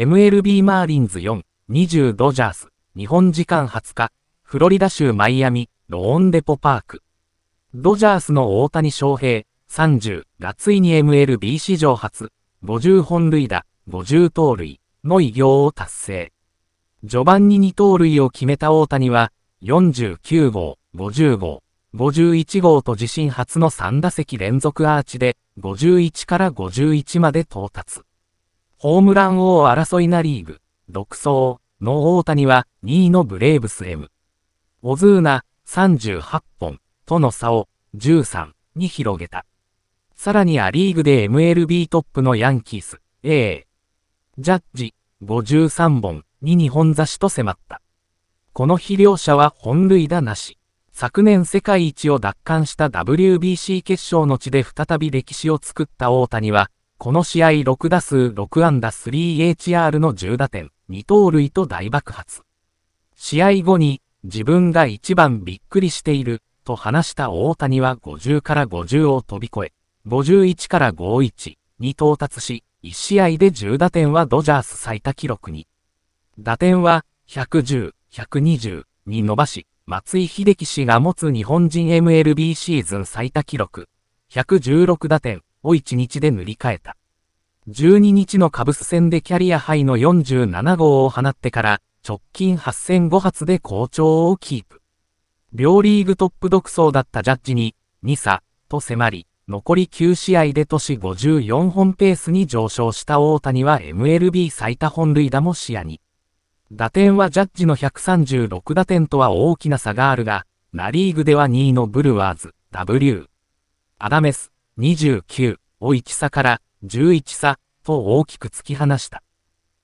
MLB マーリンズ4、20ドジャース、日本時間20日、フロリダ州マイアミ、ローンデポパーク。ドジャースの大谷翔平、30がついに MLB 史上初、50本塁打、50盗塁の偉業を達成。序盤に2盗塁を決めた大谷は、49号、50号、51号と自身初の3打席連続アーチで、51から51まで到達。ホームラン王争いなリーグ、独走の大谷は2位のブレーブス M。オズーナ38本との差を13に広げた。さらにアリーグで MLB トップのヤンキース A。ジャッジ53本に日本差しと迫った。この肥料者は本塁打なし。昨年世界一を奪還した WBC 決勝の地で再び歴史を作った大谷は、この試合6打数6安打 3HR の10打点、2盗塁と大爆発。試合後に、自分が一番びっくりしている、と話した大谷は50から50を飛び越え、51から51に到達し、1試合で10打点はドジャース最多記録に。打点は110、120に伸ばし、松井秀喜氏が持つ日本人 MLB シーズン最多記録、116打点を1日で塗り替えた。12日のカブス戦でキャリアハイの47号を放ってから直近8戦5発で好調をキープ。両リーグトップ独走だったジャッジに2差と迫り、残り9試合で都市54本ペースに上昇した大谷は MLB 最多本塁打も視野に。打点はジャッジの136打点とは大きな差があるが、ナリーグでは2位のブルワーズ、W。アダメス、29を1差から11差と大きく突き放した。